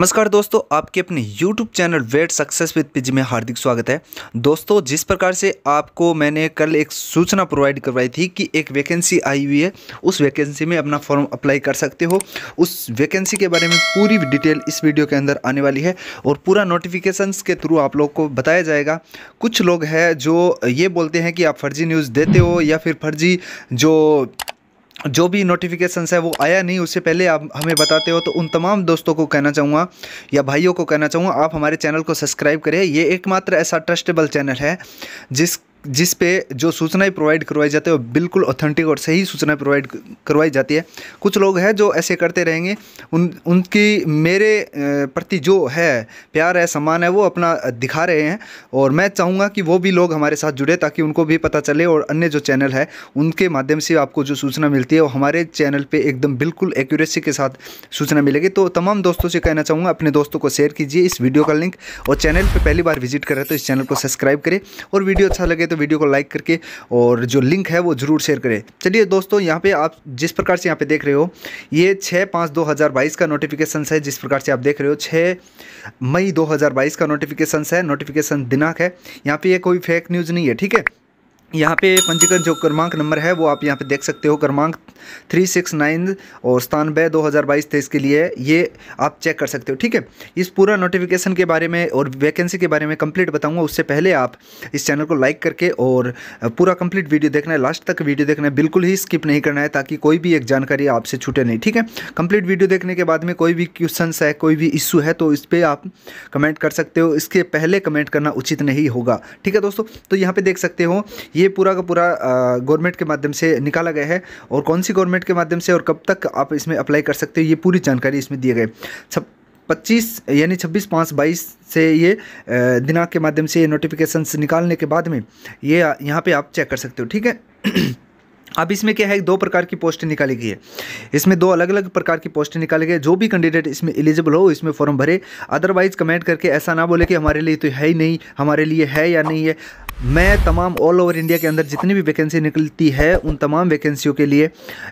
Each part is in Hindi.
नमस्कार दोस्तों आपके अपने YouTube channel wait success with PG में हार्दिक स्वागत है दोस्तों जिस प्रकार से आपको मैंने कल एक सूचना प्रोवाइड करवाई थी कि एक वैकेंसी आई हुई है उस वैकेंसी में अपना फॉर्म अप्लाई कर सकते हो उस वैकेंसी के बारे में पूरी डिटेल इस वीडियो के अंदर आने वाली है और पूरा नोटिफिकेशन के थ्रू आप लोग को बताया जाएगा कुछ लोग हैं जो ये बोलते हैं कि आप फर्जी न्यूज़ देते हो या फिर फर्जी जो जो भी नोटिफिकेशन है वो आया नहीं उससे पहले आप हमें बताते हो तो उन तमाम दोस्तों को कहना चाहूँगा या भाइयों को कहना चाहूँगा आप हमारे चैनल को सब्सक्राइब करें ये एकमात्र ऐसा ट्रस्टेबल चैनल है जिस जिस पे जो सूचनाएं प्रोवाइड करवाई जाती है वो बिल्कुल ऑथेंटिक और सही सूचनाएं प्रोवाइड करवाई जाती है कुछ लोग हैं जो ऐसे करते रहेंगे उन उनकी मेरे प्रति जो है प्यार है सम्मान है वो अपना दिखा रहे हैं और मैं चाहूँगा कि वो भी लोग हमारे साथ जुड़े ताकि उनको भी पता चले और अन्य जो चैनल है उनके माध्यम से आपको जो सूचना मिलती है वो हमारे चैनल पर एकदम बिल्कुल एक्यूरेसी के साथ सूचना मिलेगी तो तमाम दोस्तों से कहना चाहूँगा अपने दोस्तों को शेयर कीजिए इस वीडियो का लिंक और चैनल पर पहली बार विजिट कर रहे तो इस चैनल को सब्सक्राइब करें और वीडियो अच्छा लगे तो तो वीडियो को लाइक करके और जो लिंक है वो ज़रूर शेयर करें चलिए दोस्तों यहाँ पे आप जिस प्रकार से यहाँ पे देख रहे हो ये छः पाँच दो हज़ार बाईस का नोटिफिकेशन है जिस प्रकार से आप देख रहे हो छः मई दो हज़ार बाईस का नोटिफिकेशन है नोटिफिकेशन दिनांक है यहाँ पर यह कोई फेक न्यूज़ नहीं है ठीक है यहाँ पे पंजीकरण जो क्रमांक नंबर है वो आप यहाँ पे देख सकते हो क्रमांक थ्री सिक्स नाइन और स्थान बे दो हज़ार बाईस तेईस के लिए ये आप चेक कर सकते हो ठीक है इस पूरा नोटिफिकेशन के बारे में और वैकेंसी के बारे में कंप्लीट बताऊंगा उससे पहले आप इस चैनल को लाइक करके और पूरा कंप्लीट वीडियो देखना है लास्ट तक वीडियो देखना है बिल्कुल ही स्किप नहीं करना है ताकि कोई भी एक जानकारी आपसे छूटे नहीं ठीक है कंप्लीट वीडियो देखने के बाद में कोई भी क्वेश्चन है कोई भी इश्यू है तो इस पर आप कमेंट कर सकते हो इसके पहले कमेंट करना उचित नहीं होगा ठीक है दोस्तों तो यहाँ पर देख सकते हो ये पूरा का पूरा गवर्नमेंट के माध्यम से निकाला गया है और कौन सी गवर्नमेंट के माध्यम से और कब तक आप इसमें अप्लाई कर सकते हो ये पूरी जानकारी इसमें दिए गए सब पच्चीस यानी छब्बीस पाँच बाईस से ये दिनांक के माध्यम से ये नोटिफिकेशन निकालने के बाद में ये यहाँ पे आप चेक कर सकते हो ठीक है अब इसमें क्या है दो प्रकार की पोस्ट निकाली गई है इसमें दो अलग अलग प्रकार की पोस्ट निकाली गई है जो भी कैंडिडेट इसमें एलिजिबल हो इसमें फॉर्म भरे अदरवाइज कमेंट करके ऐसा ना बोले कि हमारे लिए तो है ही नहीं हमारे लिए है या नहीं है मैं तमाम ऑल ओवर इंडिया के अंदर जितनी भी वैकेंसी निकलती है उन तमाम वैकेंसियों के लिए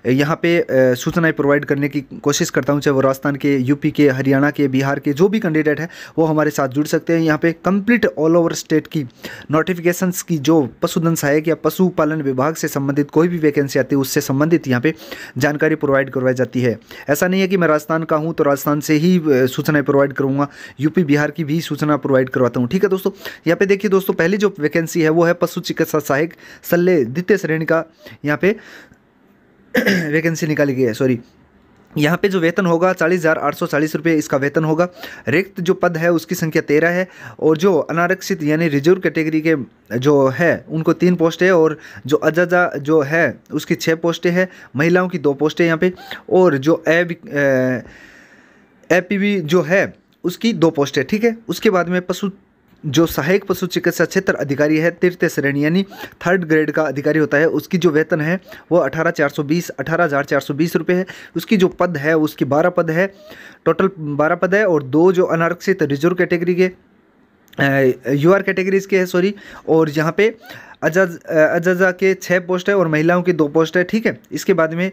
यहाँ पे सूचनाएं प्रोवाइड करने की कोशिश करता हूँ चाहे वो राजस्थान के यूपी के हरियाणा के बिहार के जो भी कैंडिडेट है वो हमारे साथ जुड़ सकते हैं यहाँ पे कंप्लीट ऑल ओवर स्टेट की नोटिफिकेशंस की जो पशुधन सहायक या पशुपालन विभाग से संबंधित कोई भी वैकेंसी आती है उससे संबंधित यहाँ पर जानकारी प्रोवाइड करवाई जाती है ऐसा नहीं है कि मैं राजस्थान का हूँ तो राजस्थान से ही सूचनाएँ प्रोवाइड करूँगा यूपी बिहार की भी सूचना प्रोवाइड करवाता हूँ ठीक है दोस्तों यहाँ पर देखिए दोस्तों पहली जो वैकेंसी सी है वो है पशु चिकित्सा सहायक सल्ले द्वितीय श्रेणी का यहाँ पे वैकेंसी निकाली गई है सॉरी यहाँ पे जो वेतन होगा चालीस हज़ार आठ सौ चालीस रुपये इसका वेतन होगा रिक्त जो पद है उसकी संख्या तेरह है और जो अनारक्षित यानी रिजर्व कैटेगरी के जो है उनको तीन पोस्ट है और जो अजाजा जो है उसकी छः पोस्टें हैं महिलाओं की दो पोस्टें यहाँ पे और जो ए पी जो है उसकी दो पोस्ट है ठीक है उसके बाद में पशु जो सहायक पशु चिकित्सा क्षेत्र अधिकारी है तृतीय श्रेणी यानी थर्ड ग्रेड का अधिकारी होता है उसकी जो वेतन है वो अठारह चार सौ बीस अठारह हज़ार चार सौ बीस रुपये है उसकी जो पद है उसकी बारह पद है टोटल बारह पद है और दो जो अनारक्षित रिजर्व कैटेगरी के यू आर कैटेगरीज के हैं सॉरी और यहाँ पे अजाज अजाजा के छः पोस्ट है और महिलाओं की दो पोस्ट है ठीक है इसके बाद में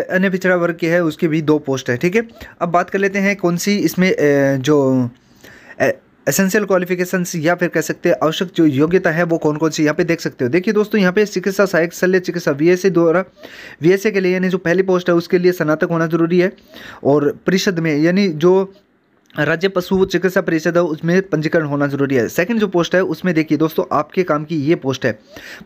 अन्य पिछड़ा वर्ग की है उसकी भी दो पोस्ट है ठीक है अब बात कर लेते हैं कौन सी इसमें जो एसेंशियल क्वालिफिकेशन या फिर कह सकते हैं आवश्यक जो योग्यता है वो कौन कौन सी यहाँ पे देख सकते हो देखिए दोस्तों यहाँ पे चिकित्सा सहायक शल्य चिकित्सा वीएसए द्वारा वीएसए के लिए यानी जो पहली पोस्ट है उसके लिए स्नातक होना जरूरी है और परिषद में यानी जो राज्य पशु चिकित्सा परिषद है उसमें पंजीकरण होना जरूरी है सेकंड जो पोस्ट है उसमें देखिए दोस्तों आपके काम की ये पोस्ट है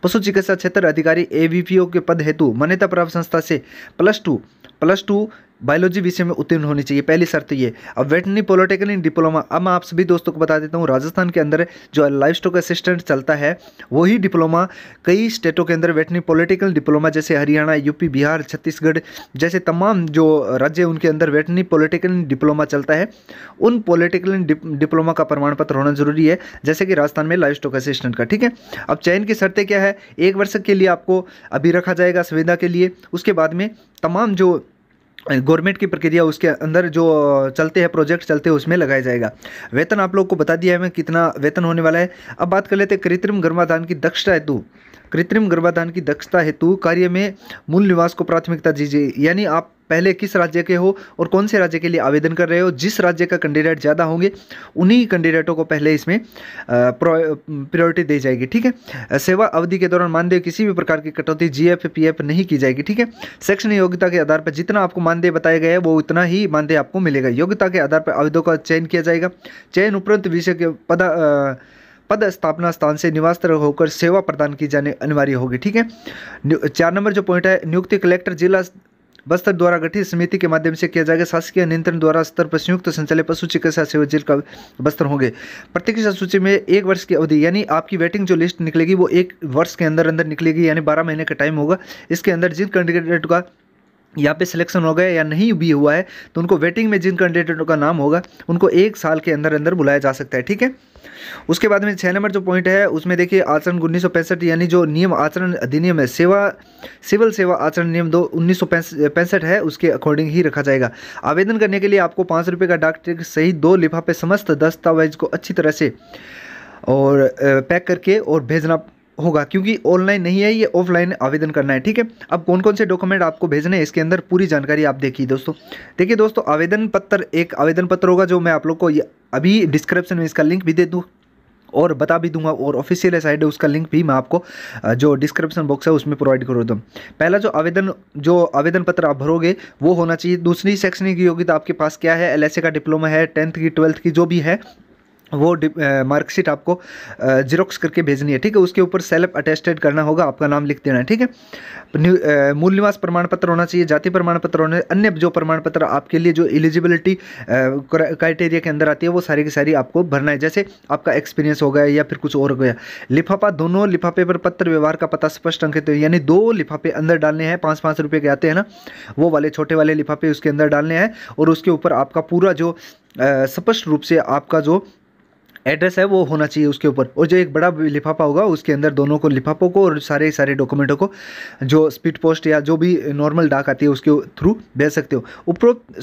पशु चिकित्सा क्षेत्र अधिकारी एवीपीओ के पद हेतु मान्यता प्राप्त संस्था से plus two plus two biology विषय में उत्तीर्ण होनी चाहिए पहली शर्त ये अब वेटनरी पॉलिटेक्निक डिप्लोमा अब मैं आप सभी दोस्तों को बता देता हूँ राजस्थान के अंदर जो लाइफ स्टॉक असिस्टेंट चलता है वही डिप्लोमा कई स्टेटों के अंदर वेटनरी पॉलिटिकल डिप्लोमा जैसे हरियाणा यूपी बिहार छत्तीसगढ़ जैसे तमाम जो राज्य उनके अंदर वेटनरी पॉलिटिकल डिप्लोमा चलता है उन पॉलिटिकल डिप्लोमा का प्रमाण पत्र होना जरूरी है जैसे कि राजस्थान में लाइफ स्टॉक असिस्टेंट का ठीक है अब चयन की शर्तें क्या है एक वर्ष के लिए आपको अभी रखा जाएगा सुविधा के लिए उसके बाद में तमाम जो गवर्नमेंट की प्रक्रिया उसके अंदर जो चलते हैं प्रोजेक्ट चलते हैं उसमें लगाया जाएगा वेतन आप लोग को बता दिया है मैं कितना वेतन होने वाला है अब बात कर लेते हैं कृत्रिम गर्भाधान की दक्षता हेतु कृत्रिम गर्भाधान की दक्षता हेतु कार्य में मूल निवास को प्राथमिकता दीजिए यानी आप पहले किस राज्य के हो और कौन से राज्य के लिए आवेदन कर रहे हो जिस राज्य का कैंडिडेट ज़्यादा होंगे उन्हीं कैंडिडेटों को पहले इसमें प्रायोरिटी दी जाएगी ठीक है सेवा अवधि के दौरान मानदेय किसी भी प्रकार की कटौती जी एफ पी एफ नहीं की जाएगी ठीक है शैक्षणिक योग्यता के आधार पर जितना आपको मानदेय बताया गया है वो उतना ही मानदेय आपको मिलेगा योग्यता के आधार पर आवेदकों का चयन किया जाएगा चयन उपरांत विषय के पद पद स्थापना स्थान से निवास होकर सेवा प्रदान की जाने अनिवार्य होगी ठीक है चार नंबर जो पॉइंट है नियुक्ति कलेक्टर जिला बस्तर द्वारा गठित समिति के माध्यम से किया जाएगा शासकीय नियंत्रण द्वारा स्तर पर संयुक्त संचालित पशु चिकित्सा सेवा जिल का बस्तर होंगे प्रतीक्षा सूची में एक वर्ष की अवधि यानी आपकी वेटिंग जो लिस्ट निकलेगी वो एक वर्ष के अंदर अंदर निकलेगी यानी बारह महीने का टाइम होगा इसके अंदर जिन कैंडिडेट का यहाँ पे सिलेक्शन हो गया या नहीं भी हुआ है तो उनको वेटिंग में जिन कैंडिडेटों का नाम होगा उनको एक साल के अंदर अंदर बुलाया जा सकता है ठीक है उसके बाद में छः नंबर जो पॉइंट है उसमें देखिए आचरण उन्नीस यानी जो नियम आचरण अधिनियम है सेवा सिविल सेवा आचरण नियम दो उन्नीस है उसके अकॉर्डिंग ही रखा जाएगा आवेदन करने के लिए आपको पाँच रुपये का डाक टिकट सही दो लिफाफे समस्त दस्तावेज को अच्छी तरह से और पैक करके और भेजना होगा क्योंकि ऑनलाइन नहीं है ये ऑफलाइन आवेदन करना है ठीक है अब कौन कौन से डॉक्यूमेंट आपको भेजने हैं इसके अंदर पूरी जानकारी आप देखिए दोस्तों देखिए दोस्तों आवेदन पत्र एक आवेदन पत्र होगा जो मैं आप लोग को अभी डिस्क्रिप्शन में इसका लिंक भी दे दूँ और बता भी दूंगा और ऑफिशियल साइड है उसका लिंक भी मैं आपको जो डिस्क्रिप्शन बॉक्स है उसमें प्रोवाइड करो दूँ पहला जो आवेदन जो आवेदन पत्र आप भरोगे वो होना चाहिए दूसरी सेक्शन की योग्यता आपके पास क्या है एलएसए e का डिप्लोमा है टेंथ की ट्वेल्थ की जो भी है वो मार्कशीट आपको जीरोक्स करके भेजनी है ठीक है उसके ऊपर सेल्फ अटेस्टेड करना होगा आपका नाम लिख देना है ठीक है मूल निवास प्रमाण पत्र होना चाहिए जाति प्रमाण पत्र होने अन्य जो प्रमाण पत्र आपके लिए जो एलिजिबिलिटी क्राइटेरिया के अंदर आती है वो सारी की सारी आपको भरना है जैसे आपका एक्सपीरियंस हो गया या फिर कुछ और गया लिफाफा दोनों लिफाफे पर पत्र व्यवहार का पता स्पष्ट अंकित है यानी दो लिफाफे अंदर डालने हैं पाँच पाँच रुपये के आते हैं ना वो वाले छोटे वाले लिफाफे उसके अंदर डालने हैं और उसके ऊपर आपका पूरा जो स्पष्ट रूप से आपका जो एड्रेस है वो होना चाहिए उसके ऊपर और जो एक बड़ा लिफाफा होगा उसके अंदर दोनों को लिफाफों को और सारे सारे डॉक्यूमेंटों को जो स्पीड पोस्ट या जो भी नॉर्मल डाक आती है उसके थ्रू भेज सकते हो उपरोक्त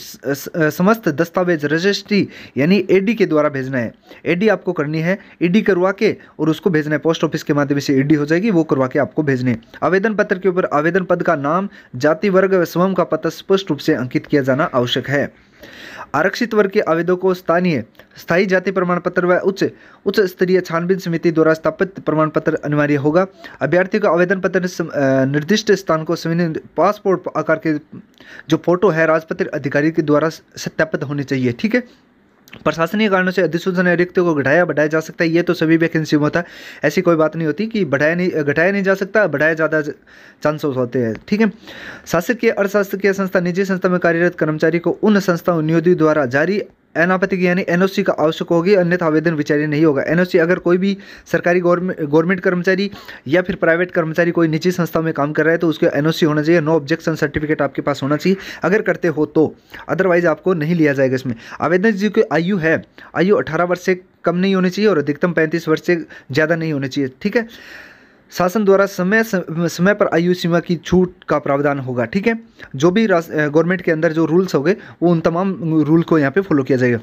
समस्त दस्तावेज रजिस्ट्री यानी एडी के द्वारा भेजना है एडी आपको करनी है ईडी e करवा के और उसको भेजना है पोस्ट ऑफिस के माध्यम से ईडी e हो जाएगी वो करवा के आपको भेजने आवेदन पत्र के ऊपर आवेदन पद का नाम जाति वर्ग व स्वयं का पत्र स्पष्ट रूप से अंकित किया जाना आवश्यक है आरक्षित वर्ग के आवेदकों को स्थानीय स्थायी जाति प्रमाण पत्र व उच्च उच्च स्तरीय छानबीन समिति द्वारा स्थापित प्रमाण पत्र अनिवार्य होगा अभ्यर्थियों का आवेदन पत्र निर्दिष्ट स्थान को पासपोर्ट आकार के जो फोटो है राजपत्र अधिकारी के द्वारा सत्यापित होनी चाहिए ठीक है प्रशासनिक कारणों से अधिसूचना रिक्त को घटाया बढ़ाया जा सकता है ये तो सभी वैकेंसी में होता है ऐसी कोई बात नहीं होती कि बढ़ाया नहीं घटाया नहीं जा सकता बढ़ाया ज़्यादा चांसेस होते हैं ठीक है शासकीय की संस्था निजी संस्था में कार्यरत कर्मचारी को उन संस्थाओं नियोजित द्वारा जारी की यानी एनओसी का आवश्यक होगी अन्यथा आवेदन विचार्य नहीं होगा एनओसी अगर कोई भी सरकारी गवर्नमेंट कर्मचारी या फिर प्राइवेट कर्मचारी कोई निजी संस्था में काम कर रहा है तो उसके एनओसी होना चाहिए नो ऑब्जेक्शन सर्टिफिकेट आपके पास होना चाहिए अगर करते हो तो अदरवाइज आपको नहीं लिया जाएगा इसमें आवेदन जी की आयु है आयु अठारह वर्ष से कम नहीं होनी चाहिए और अधिकतम पैंतीस वर्ष से ज़्यादा नहीं होनी चाहिए ठीक है शासन द्वारा समय समय पर आयु सीमा की छूट का प्रावधान होगा ठीक है जो भी गवर्नमेंट के अंदर जो रूल्स हो गए वो उन तमाम रूल को यहाँ पे फॉलो किया जाएगा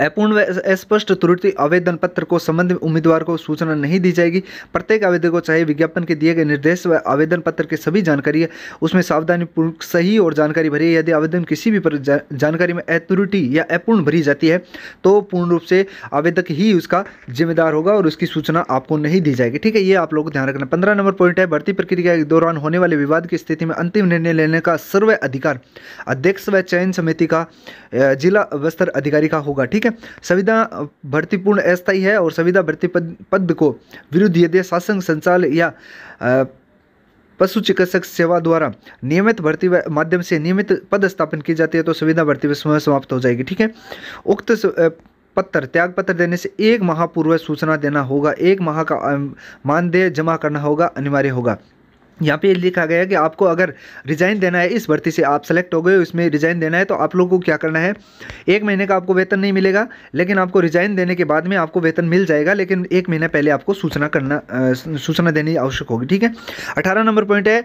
अपूर्ण व स्पष्ट त्रुटि आवेदन पत्र को संबंधित उम्मीदवार को सूचना नहीं दी जाएगी प्रत्येक आवेदक को चाहे विज्ञापन के दिए गए निर्देश व आवेदन पत्र के सभी जानकारी है उसमें सावधानीपूर्वक सही और जानकारी भरी यदि आवेदन किसी भी जा, जानकारी में अत्रुटि या अपूर्ण भरी जाती है तो पूर्ण रूप से आवेदक ही उसका जिम्मेदार होगा और उसकी सूचना आपको नहीं दी जाएगी ठीक है ये आप लोग को ध्यान रखना पंद्रह नंबर पॉइंट है भर्ती प्रक्रिया के दौरान होने वाले विवाद की स्थिति में अंतिम निर्णय लेने का सर्व अधिकार अध्यक्ष व चयन समिति का जिला स्तर अधिकारी का होगा ठीक ठीक है संविधा भर्ती पूर्ण अस्थायी है और संविधा भर्ती पद, पद को विरुद्ध यदि शासन संचाल या पशु चिकित्सक सेवा द्वारा नियमित भर्ती माध्यम से नियमित पद स्थापन की जाती है तो संविधा भर्ती समय समाप्त हो जाएगी ठीक है उक्त पत्र त्याग पत्र देने से एक माह पूर्व सूचना देना होगा एक माह का मानदेय जमा करना होगा अनिवार्य होगा यहाँ पे लिखा गया है कि आपको अगर रिज़ाइन देना है इस भर्ती से आप सेलेक्ट हो गए इसमें रिज़ाइन देना है तो आप लोगों को क्या करना है एक महीने का आपको वेतन नहीं मिलेगा लेकिन आपको रिज़ाइन देने के बाद में आपको वेतन मिल जाएगा लेकिन एक महीना पहले आपको सूचना करना सूचना देनी आवश्यक होगी ठीक है अठारह नंबर पॉइंट है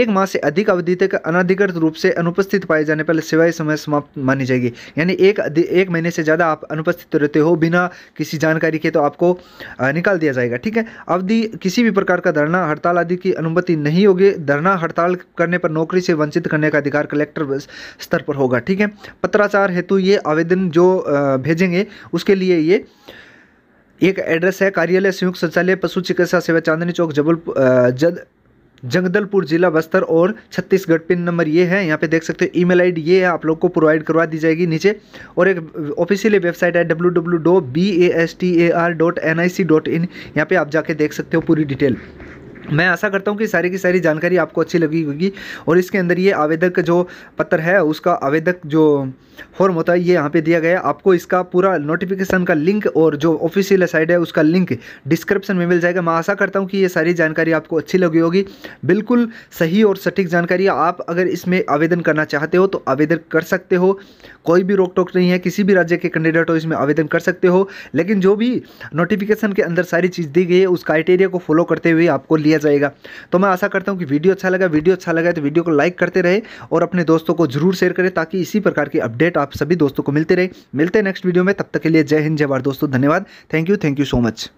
एक माह से अधिक अवधि तक अनाधिकृत रूप से अनुपस्थित पाए जाने पर सेवाएँ समय समाप्त मानी जाएगी यानी एक एक महीने से ज़्यादा आप अनुपस्थित रहते हो बिना किसी जानकारी के तो आपको निकाल दिया जाएगा ठीक है अवधि किसी भी प्रकार का धरना हड़ताल आदि की अनुमति नहीं नहीं होगी धरना हड़ताल करने पर नौकरी से वंचित करने का अधिकार कलेक्टर स्तर पर होगा ठीक है पत्राचार हेतु ये आवेदन जो भेजेंगे उसके लिए ये एक एड्रेस है कार्यालय संयुक्त संचालय पशु चिकित्सा सेवा चांदनी चौक जबल जद जगदलपुर जिला बस्तर और छत्तीसगढ़ पिन नंबर ये है यहाँ पे देख सकते हो ईमेल आईडी ये है आप लोग को प्रोवाइड करवा दी जाएगी नीचे और एक ऑफिशियल वेबसाइट है W W dot B A S T A R dot N I C dot in यहाँ पर आप जाके देख सकते हो पूरी डिटेल मैं आशा करता हूँ कि सारी की सारी जानकारी आपको अच्छी लगी होगी और इसके अंदर ये आवेदक जो पत्र है उसका आवेदक जो फॉर्म होता है ये यहाँ पे दिया गया है आपको इसका पूरा नोटिफिकेशन का लिंक और जो ऑफिशियल साइड है उसका लिंक डिस्क्रिप्शन में मिल जाएगा मैं आशा करता हूँ कि ये सारी जानकारी आपको अच्छी लगी होगी बिल्कुल सही और सटीक जानकारी आप अगर इसमें आवेदन करना चाहते हो तो आवेदन कर सकते हो कोई भी रोक टोक नहीं है किसी भी राज्य के कैंडिडेट हो इसमें आवेदन कर सकते हो लेकिन जो भी नोटिफिकेशन के अंदर सारी चीज़ दी गई है उस क्राइटेरिया को फॉलो करते हुए आपको लिया लिया जाएगा तो मैं आशा करता हूँ कि वीडियो अच्छा लगा वीडियो अच्छा लगा तो वीडियो को लाइक करते रहे और अपने दोस्तों को जरूर शेयर करें ताकि इसी प्रकार की अपडेट आप सभी दोस्तों को मिलते रहे मिलते हैं नेक्स्ट वीडियो में तब तक के लिए जय हिंद जय भारत दोस्तों धन्यवाद thank you thank you so much